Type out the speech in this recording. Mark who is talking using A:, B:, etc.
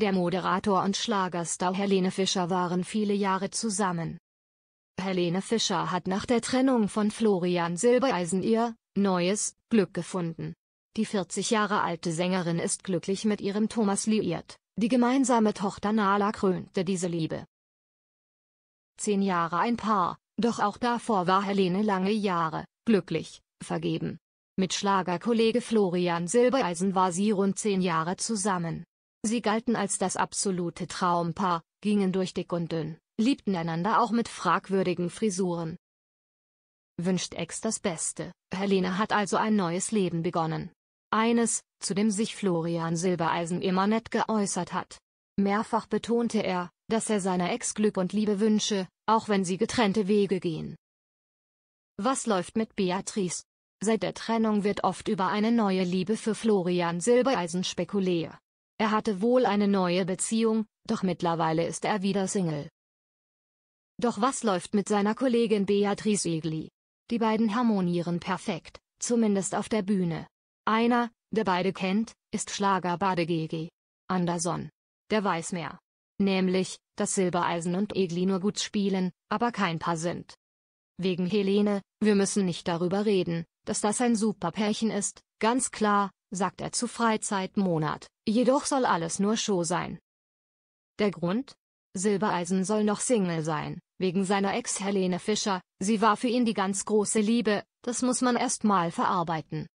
A: Der Moderator und Schlagerstar Helene Fischer waren viele Jahre zusammen. Helene Fischer hat nach der Trennung von Florian Silbereisen ihr neues Glück gefunden. Die 40 Jahre alte Sängerin ist glücklich mit ihrem Thomas liiert. Die gemeinsame Tochter Nala krönte diese Liebe. Zehn Jahre ein Paar, doch auch davor war Helene lange Jahre glücklich, vergeben. Mit Schlagerkollege Florian Silbereisen war sie rund zehn Jahre zusammen. Sie galten als das absolute Traumpaar, gingen durch dick und dünn, liebten einander auch mit fragwürdigen Frisuren. Wünscht Ex das Beste, Helene hat also ein neues Leben begonnen. Eines, zu dem sich Florian Silbereisen immer nett geäußert hat. Mehrfach betonte er, dass er seiner Ex Glück und Liebe wünsche, auch wenn sie getrennte Wege gehen. Was läuft mit Beatrice? Seit der Trennung wird oft über eine neue Liebe für Florian Silbereisen spekuliert. Er hatte wohl eine neue Beziehung, doch mittlerweile ist er wieder Single. Doch was läuft mit seiner Kollegin Beatrice Egli? Die beiden harmonieren perfekt, zumindest auf der Bühne. Einer, der beide kennt, ist Schlager Badegege. Anderson. Der weiß mehr. Nämlich, dass Silbereisen und Egli nur gut spielen, aber kein Paar sind. Wegen Helene, wir müssen nicht darüber reden, dass das ein super Pärchen ist, ganz klar, sagt er zu Freizeitmonat, jedoch soll alles nur Show sein. Der Grund? Silbereisen soll noch Single sein, wegen seiner Ex Helene Fischer, sie war für ihn die ganz große Liebe, das muss man erst mal verarbeiten.